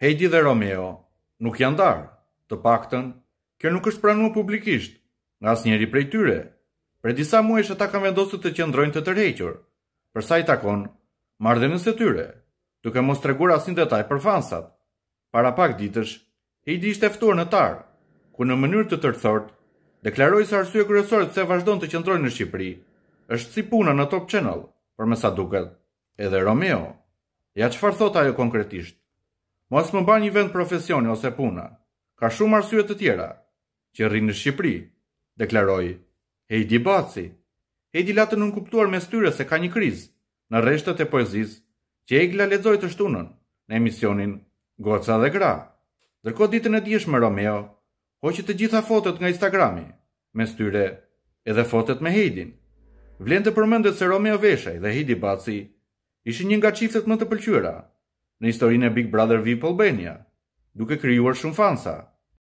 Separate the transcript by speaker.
Speaker 1: Heidi dhe Romeo nuk janë darë, të pakten, kjo nuk është pranua publikisht, nga së njeri prej tyre, pre disa muesh e ta kanë vendosë të qëndrojnë të tërhequr, përsa i takon, mardhenës nësë tyre, duke mos të regur asin detaj për fansat. Para pak ditësh, Heidi ishte eftuar në tarë, ku në mënyrë të tërthort, deklaroj se arsye kërësorët se vazhdojnë të qëndrojnë në Shqipëri, është si puna në Top Channel, për mesa duket, edhe Romeo. Ja që farë ajo konkretisht? Mos më bani një vend profesioni ose puna. Ka shumë arsye të tjera. Që rrinë në Shqipëri, deklaroi Heidi Baci. Heidi la të nënkuptuar mes tyre se ka një krizë në rreshtat e poezisë që e lexoi të shtunën në emisionin Goca dhe Gra. Ndërkohë ditën e dijshme Romeo hoqi të gjitha fotot nga Instagrami, mes tyre edhe fotot me Heidin. Vlen të përmendet se Romeo Veshaj dhe Heidi Baci ishin një nga çiftet më të pëlqyera Në historinë e Big Brother VIP Albania, duke krijuar shumë fansa